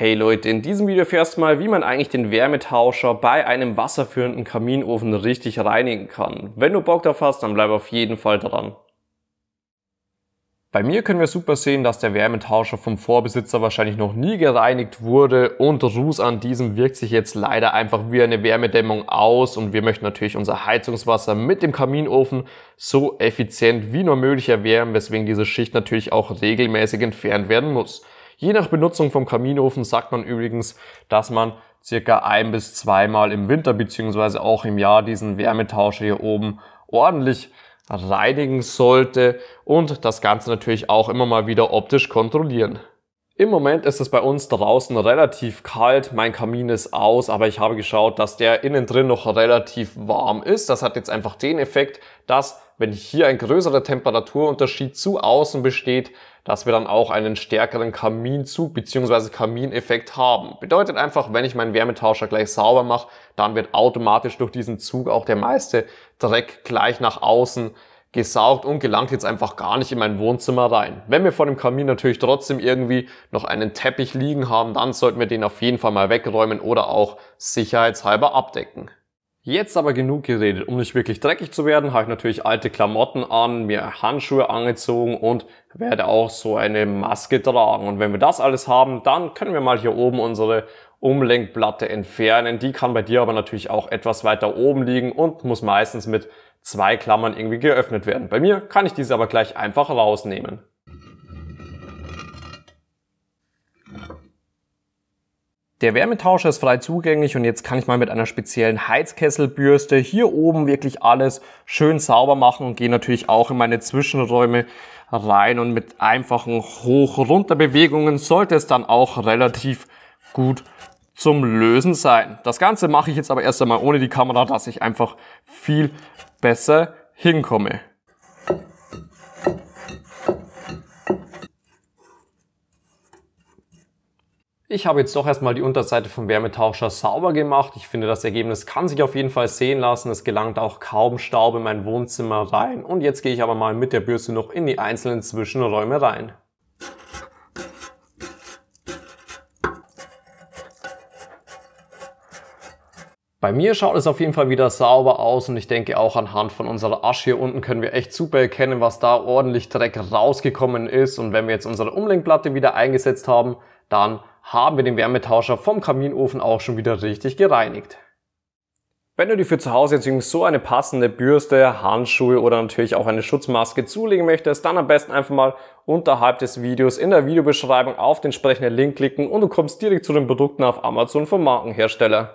Hey Leute, in diesem Video erfährst du mal, wie man eigentlich den Wärmetauscher bei einem wasserführenden Kaminofen richtig reinigen kann. Wenn du Bock drauf hast, dann bleib auf jeden Fall dran. Bei mir können wir super sehen, dass der Wärmetauscher vom Vorbesitzer wahrscheinlich noch nie gereinigt wurde und Ruß an diesem wirkt sich jetzt leider einfach wie eine Wärmedämmung aus und wir möchten natürlich unser Heizungswasser mit dem Kaminofen so effizient wie nur möglich erwärmen, weswegen diese Schicht natürlich auch regelmäßig entfernt werden muss. Je nach Benutzung vom Kaminofen sagt man übrigens, dass man circa ein bis zweimal im Winter beziehungsweise auch im Jahr diesen Wärmetauscher hier oben ordentlich reinigen sollte und das Ganze natürlich auch immer mal wieder optisch kontrollieren. Im Moment ist es bei uns draußen relativ kalt, mein Kamin ist aus, aber ich habe geschaut, dass der innen drin noch relativ warm ist. Das hat jetzt einfach den Effekt, dass wenn hier ein größerer Temperaturunterschied zu außen besteht, dass wir dann auch einen stärkeren Kaminzug bzw. Kamineffekt haben. Bedeutet einfach, wenn ich meinen Wärmetauscher gleich sauber mache, dann wird automatisch durch diesen Zug auch der meiste Dreck gleich nach außen gesaugt und gelangt jetzt einfach gar nicht in mein Wohnzimmer rein. Wenn wir vor dem Kamin natürlich trotzdem irgendwie noch einen Teppich liegen haben, dann sollten wir den auf jeden Fall mal wegräumen oder auch sicherheitshalber abdecken. Jetzt aber genug geredet. Um nicht wirklich dreckig zu werden, habe ich natürlich alte Klamotten an, mir Handschuhe angezogen und werde auch so eine Maske tragen. Und wenn wir das alles haben, dann können wir mal hier oben unsere Umlenkplatte entfernen. Die kann bei dir aber natürlich auch etwas weiter oben liegen und muss meistens mit zwei Klammern irgendwie geöffnet werden. Bei mir kann ich diese aber gleich einfach rausnehmen. Der Wärmetauscher ist frei zugänglich und jetzt kann ich mal mit einer speziellen Heizkesselbürste hier oben wirklich alles schön sauber machen und gehe natürlich auch in meine Zwischenräume rein und mit einfachen Hoch-Runter-Bewegungen sollte es dann auch relativ gut zum Lösen sein. Das Ganze mache ich jetzt aber erst einmal ohne die Kamera, dass ich einfach viel besser hinkomme. Ich habe jetzt doch erstmal die Unterseite vom Wärmetauscher sauber gemacht. Ich finde, das Ergebnis kann sich auf jeden Fall sehen lassen. Es gelangt auch kaum Staub in mein Wohnzimmer rein. Und jetzt gehe ich aber mal mit der Bürste noch in die einzelnen Zwischenräume rein. Bei mir schaut es auf jeden Fall wieder sauber aus und ich denke auch anhand von unserer Asche hier unten können wir echt super erkennen, was da ordentlich Dreck rausgekommen ist. Und wenn wir jetzt unsere Umlenkplatte wieder eingesetzt haben, dann haben wir den Wärmetauscher vom Kaminofen auch schon wieder richtig gereinigt. Wenn du dir für zu Hause jetzt übrigens so eine passende Bürste, Handschuhe oder natürlich auch eine Schutzmaske zulegen möchtest, dann am besten einfach mal unterhalb des Videos in der Videobeschreibung auf den entsprechenden Link klicken und du kommst direkt zu den Produkten auf Amazon vom Markenhersteller.